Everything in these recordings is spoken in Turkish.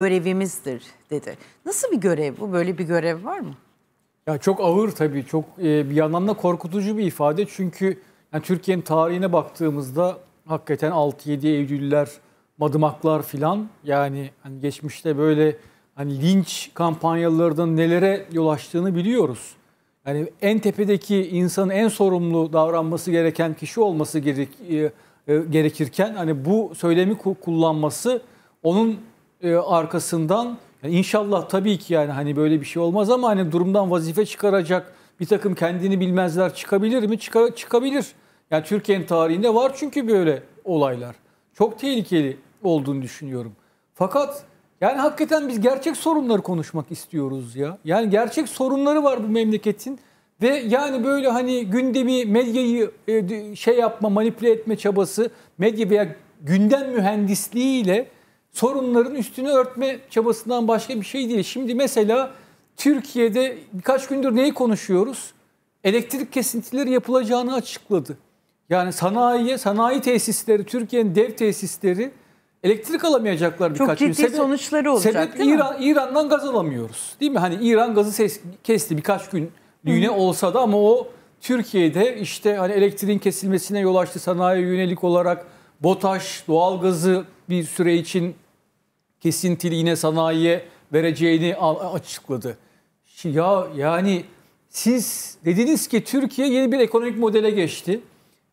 görevimizdir dedi. Nasıl bir görev bu? Böyle bir görev var mı? Ya çok ağır tabii. Çok e, bir yandan da korkutucu bir ifade. Çünkü yani Türkiye'nin tarihine baktığımızda hakikaten 6-7 Eylüller, madımaklar filan yani hani geçmişte böyle hani linç kampanyalarının nelere yol açtığını biliyoruz. Yani en tepedeki insanın en sorumlu davranması gereken kişi olması gerek, e, e, gerekirken hani bu söylemi kullanması onun e, arkasından yani inşallah tabii ki yani hani böyle bir şey olmaz ama hani durumdan vazife çıkaracak bir takım kendini bilmezler çıkabilir mi? Çıka, çıkabilir. Yani Türkiye'nin tarihinde var çünkü böyle olaylar. Çok tehlikeli olduğunu düşünüyorum. Fakat yani hakikaten biz gerçek sorunları konuşmak istiyoruz ya. Yani gerçek sorunları var bu memleketin. Ve yani böyle hani gündemi, medyayı e, şey yapma, manipüle etme çabası, medya veya gündem mühendisliğiyle sorunların üstünü örtme çabasından başka bir şey değil. Şimdi mesela Türkiye'de birkaç gündür neyi konuşuyoruz? Elektrik kesintileri yapılacağını açıkladı. Yani sanayiye, sanayi tesisleri, Türkiye'nin dev tesisleri elektrik alamayacaklar birkaç gün. Çok ciddi gün. Sebep, sonuçları olacak sebep değil İran, mi? İran'dan gaz alamıyoruz. Değil mi? Hani İran gazı ses, kesti birkaç gün düğüne olsa da ama o Türkiye'de işte hani elektriğin kesilmesine yol açtı sanayi yönelik olarak BOTAŞ doğalgazı bir süre için kesintili yine sanayiye vereceğini açıkladı. Ya yani siz dediniz ki Türkiye yeni bir ekonomik modele geçti.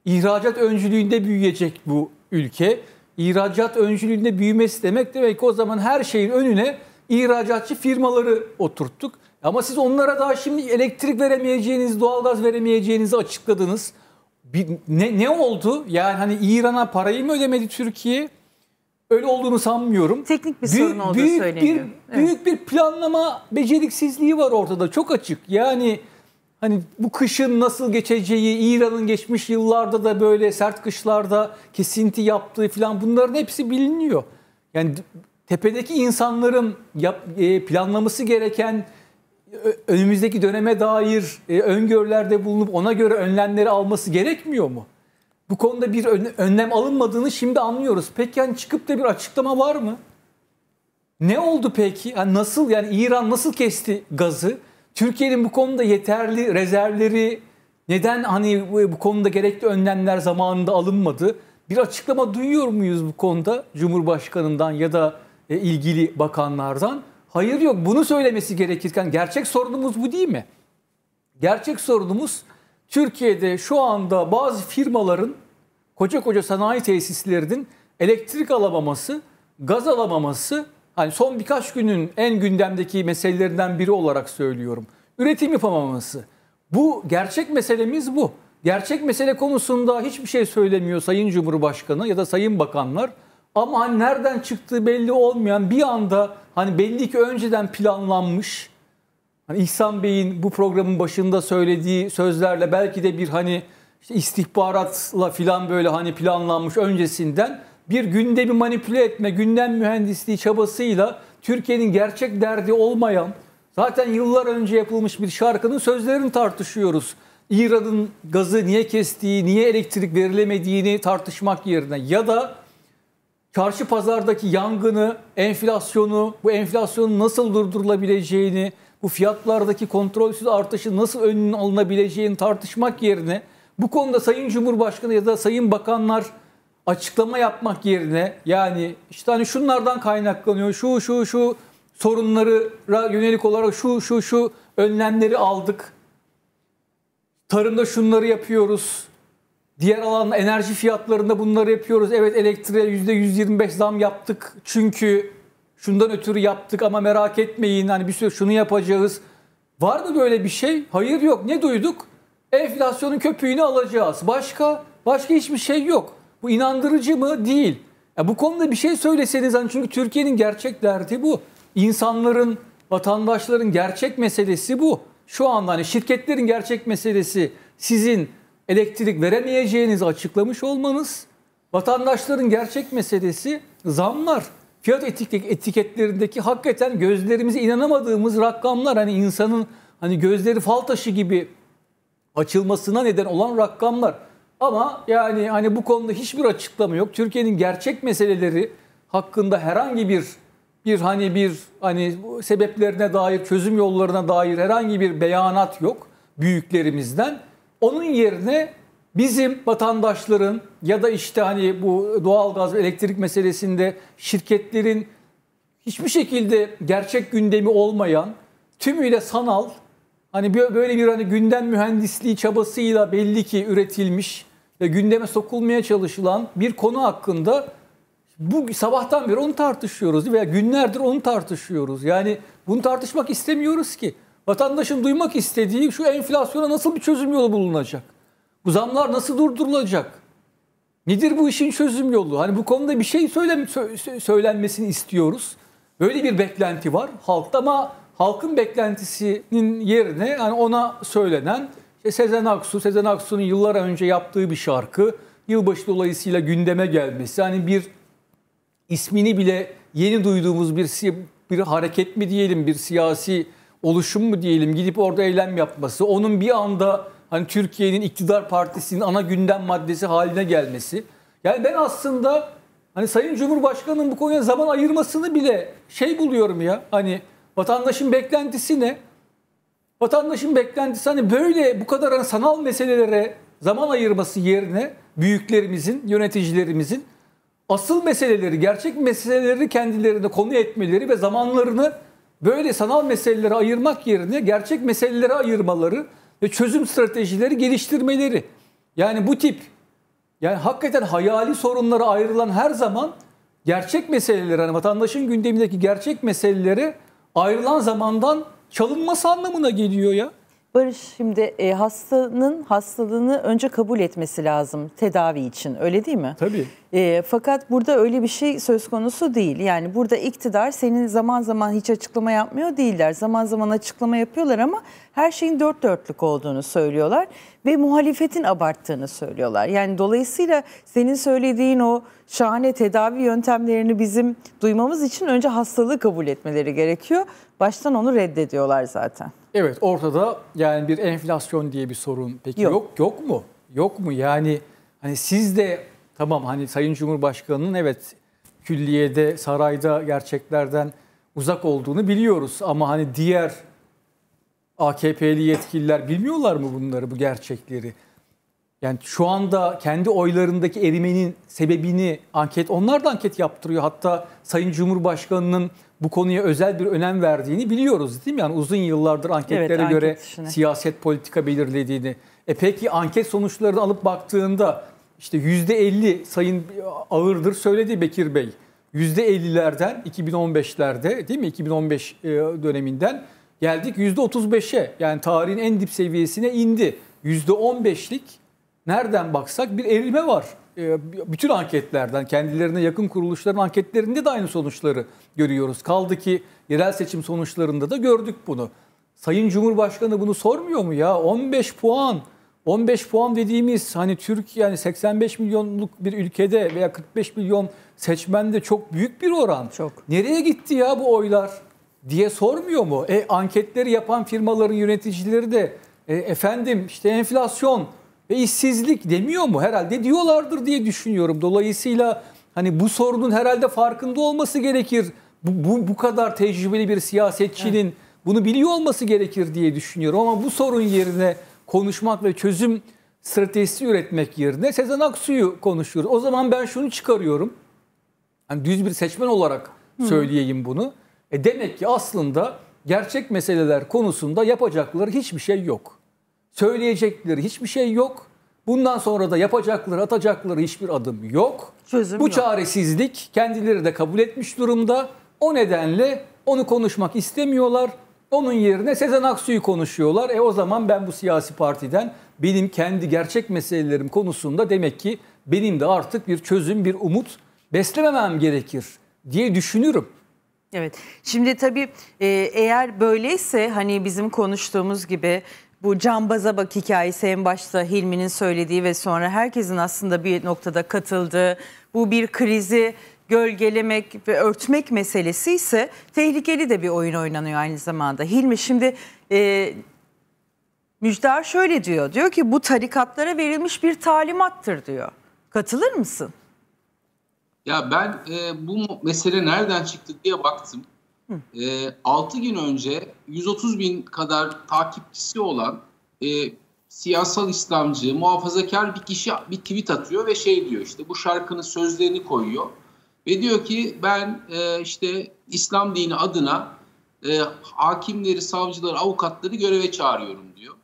İhracat öncülüğünde büyüyecek bu ülke. İhracat öncülüğünde büyümesi demek demek ki o zaman her şeyin önüne ihracatçı firmaları oturttuk. Ama siz onlara daha şimdi elektrik veremeyeceğiniz, doğalgaz veremeyeceğinizi açıkladınız. Bir, ne, ne oldu? Yani hani İran'a parayı mı ödemedi Türkiye? öyle olduğunu sanmıyorum. Teknik bir büyük, sorun olduğu büyük söyleniyor. Bir, evet. Büyük bir planlama beceriksizliği var ortada çok açık. Yani hani bu kışın nasıl geçeceği, İran'ın geçmiş yıllarda da böyle sert kışlarda kesinti yaptığı falan bunların hepsi biliniyor. Yani tepedeki insanların yap, e, planlaması gereken önümüzdeki döneme dair e, öngörülerde bulunup ona göre önlemleri alması gerekmiyor mu? bu konuda bir önlem alınmadığını şimdi anlıyoruz. Peki yani çıkıp da bir açıklama var mı? Ne oldu peki? Yani nasıl yani İran nasıl kesti gazı? Türkiye'nin bu konuda yeterli rezervleri neden hani bu konuda gerekli önlemler zamanında alınmadı? Bir açıklama duyuyor muyuz bu konuda Cumhurbaşkanından ya da e, ilgili bakanlardan? Hayır yok. Bunu söylemesi gerekirken gerçek sorunumuz bu değil mi? Gerçek sorunumuz Türkiye'de şu anda bazı firmaların koca koca sanayi tesislerinin elektrik alamaması, gaz alamaması hani son birkaç günün en gündemdeki meselelerinden biri olarak söylüyorum. Üretim yapamaması. Bu gerçek meselemiz bu. Gerçek mesele konusunda hiçbir şey söylemiyor Sayın Cumhurbaşkanı ya da Sayın Bakanlar. Ama hani nereden çıktığı belli olmayan bir anda hani belli ki önceden planlanmış Hani İhsan Bey'in bu programın başında söylediği sözlerle belki de bir hani işte istihbaratla filan böyle hani planlanmış öncesinden bir gündemi manipüle etme, gündem mühendisliği çabasıyla Türkiye'nin gerçek derdi olmayan zaten yıllar önce yapılmış bir şarkının sözlerini tartışıyoruz. İran'ın gazı niye kestiği, niye elektrik verilemediğini tartışmak yerine ya da çarşı pazardaki yangını, enflasyonu, bu enflasyonun nasıl durdurulabileceğini, bu fiyatlardaki kontrolsüz artışı nasıl önünün alınabileceğini tartışmak yerine bu konuda Sayın Cumhurbaşkanı ya da Sayın Bakanlar açıklama yapmak yerine yani işte hani şunlardan kaynaklanıyor şu şu şu sorunları yönelik olarak şu şu şu önlemleri aldık. Tarımda şunları yapıyoruz. Diğer alan enerji fiyatlarında bunları yapıyoruz. Evet elektriğe %125 zam yaptık. Çünkü şundan ötürü yaptık ama merak etmeyin hani bir süre şunu yapacağız. Var mı böyle bir şey? Hayır yok. Ne duyduk? Enflasyonun köpüğünü alacağız. Başka? Başka hiçbir şey yok. Bu inandırıcı mı? Değil. Ya bu konuda bir şey söyleseniz hani çünkü Türkiye'nin gerçek derdi bu. İnsanların, vatandaşların gerçek meselesi bu. Şu anda hani şirketlerin gerçek meselesi sizin elektrik veremeyeceğinizi açıklamış olmanız. Vatandaşların gerçek meselesi zamlar fiyat etiketlerindeki hakikaten gözlerimize inanamadığımız rakamlar hani insanın hani gözleri fal taşı gibi açılmasına neden olan rakamlar. Ama yani hani bu konuda hiçbir açıklama yok. Türkiye'nin gerçek meseleleri hakkında herhangi bir bir hani bir hani sebeplerine dair, çözüm yollarına dair herhangi bir beyanat yok büyüklerimizden. Onun yerine Bizim vatandaşların ya da işte hani bu doğalgaz ve elektrik meselesinde şirketlerin hiçbir şekilde gerçek gündemi olmayan tümüyle sanal hani böyle bir hani gündem mühendisliği çabasıyla belli ki üretilmiş ve gündeme sokulmaya çalışılan bir konu hakkında bu sabahtan beri onu tartışıyoruz veya günlerdir onu tartışıyoruz. Yani bunu tartışmak istemiyoruz ki. Vatandaşın duymak istediği şu enflasyona nasıl bir çözüm yolu bulunacak? Bu zamlar nasıl durdurulacak? Nedir bu işin çözüm yolu? Hani bu konuda bir şey söyle, söylenmesini istiyoruz. Böyle bir beklenti var halkta ama halkın beklentisinin yerine yani ona söylenen işte Sezen Aksu, Sezen Aksu'nun yıllar önce yaptığı bir şarkı yılbaşı dolayısıyla gündeme gelmesi. Hani bir ismini bile yeni duyduğumuz bir bir hareket mi diyelim, bir siyasi oluşum mu diyelim, gidip orada eylem yapması, onun bir anda hani Türkiye'nin iktidar partisinin ana gündem maddesi haline gelmesi. Yani ben aslında hani Sayın Cumhurbaşkanı'nın bu konuya zaman ayırmasını bile şey buluyorum ya. Hani vatandaşın beklentisi ne? Vatandaşın beklentisi hani böyle bu kadar hani sanal meselelere zaman ayırması yerine büyüklerimizin, yöneticilerimizin asıl meseleleri, gerçek meseleleri kendilerine konu etmeleri ve zamanlarını böyle sanal meselelere ayırmak yerine gerçek meselelere ayırmaları ve çözüm stratejileri geliştirmeleri. Yani bu tip yani hakikaten hayali sorunlara ayrılan her zaman gerçek meseleleri hani vatandaşın gündemindeki gerçek meseleleri ayrılan zamandan çalınması anlamına geliyor ya. Barış şimdi e, hastanın hastalığını önce kabul etmesi lazım tedavi için öyle değil mi? Tabii. E, fakat burada öyle bir şey söz konusu değil. Yani burada iktidar senin zaman zaman hiç açıklama yapmıyor değiller. Zaman zaman açıklama yapıyorlar ama her şeyin dört dörtlük olduğunu söylüyorlar. Ve muhalefetin abarttığını söylüyorlar. Yani dolayısıyla senin söylediğin o şahane tedavi yöntemlerini bizim duymamız için önce hastalığı kabul etmeleri gerekiyor. Baştan onu reddediyorlar zaten. Evet ortada yani bir enflasyon diye bir sorun peki yok yok, yok mu? Yok mu yani hani siz de tamam hani Sayın Cumhurbaşkanı'nın evet külliyede sarayda gerçeklerden uzak olduğunu biliyoruz ama hani diğer AKP'li yetkililer bilmiyorlar mı bunları bu gerçekleri? Yani şu anda kendi oylarındaki erimenin sebebini anket onlar da anket yaptırıyor. Hatta Sayın Cumhurbaşkanı'nın bu konuya özel bir önem verdiğini biliyoruz değil mi? Yani uzun yıllardır anketlere evet, anket göre işine. siyaset politika belirlediğini. E peki anket sonuçlarını alıp baktığında işte %50 sayın ağırdır söyledi Bekir Bey. %50'lerden 2015'lerde değil mi? 2015 e, döneminden geldik %35'e. Yani tarihin en dip seviyesine indi. %15'lik nereden baksak bir erilme var. Ee, bütün anketlerden, kendilerine yakın kuruluşların anketlerinde de aynı sonuçları görüyoruz. Kaldı ki yerel seçim sonuçlarında da gördük bunu. Sayın Cumhurbaşkanı bunu sormuyor mu ya? 15 puan, 15 puan dediğimiz hani Türkiye yani 85 milyonluk bir ülkede veya 45 milyon seçmende çok büyük bir oran. Çok. Nereye gitti ya bu oylar diye sormuyor mu? E anketleri yapan firmaların yöneticileri de e, efendim işte enflasyon ve işsizlik demiyor mu? Herhalde diyorlardır diye düşünüyorum. Dolayısıyla hani bu sorunun herhalde farkında olması gerekir. Bu, bu, bu kadar tecrübeli bir siyasetçinin evet. bunu biliyor olması gerekir diye düşünüyorum. Ama bu sorun yerine konuşmak ve çözüm stratejisi üretmek yerine Sezen Aksu'yu konuşuyoruz. O zaman ben şunu çıkarıyorum. Hani düz bir seçmen olarak söyleyeyim bunu. E demek ki aslında gerçek meseleler konusunda yapacakları hiçbir şey yok söyleyecekleri hiçbir şey yok. Bundan sonra da yapacakları, atacakları hiçbir adım yok. Çözüm Bu yok. çaresizlik kendileri de kabul etmiş durumda. O nedenle onu konuşmak istemiyorlar. Onun yerine Sezen Aksu'yu konuşuyorlar. E o zaman ben bu siyasi partiden benim kendi gerçek meselelerim konusunda demek ki benim de artık bir çözüm, bir umut beslememem gerekir diye düşünüyorum. Evet. Şimdi tabii e, eğer böyleyse hani bizim konuştuğumuz gibi bu cambaza bak hikayesi en başta Hilmi'nin söylediği ve sonra herkesin aslında bir noktada katıldığı bu bir krizi gölgelemek ve örtmek meselesi ise tehlikeli de bir oyun oynanıyor aynı zamanda. Hilmi şimdi e, Müjdar şöyle diyor. Diyor ki bu tarikatlara verilmiş bir talimattır diyor. Katılır mısın? Ya ben e, bu mesele nereden çıktı diye baktım. E, ee, 6 gün önce 130 bin kadar takipçisi olan e, siyasal İslamcı, muhafazakar bir kişi bir tweet atıyor ve şey diyor işte bu şarkının sözlerini koyuyor. Ve diyor ki ben e, işte İslam dini adına e, hakimleri, savcıları, avukatları göreve çağırıyorum diyor.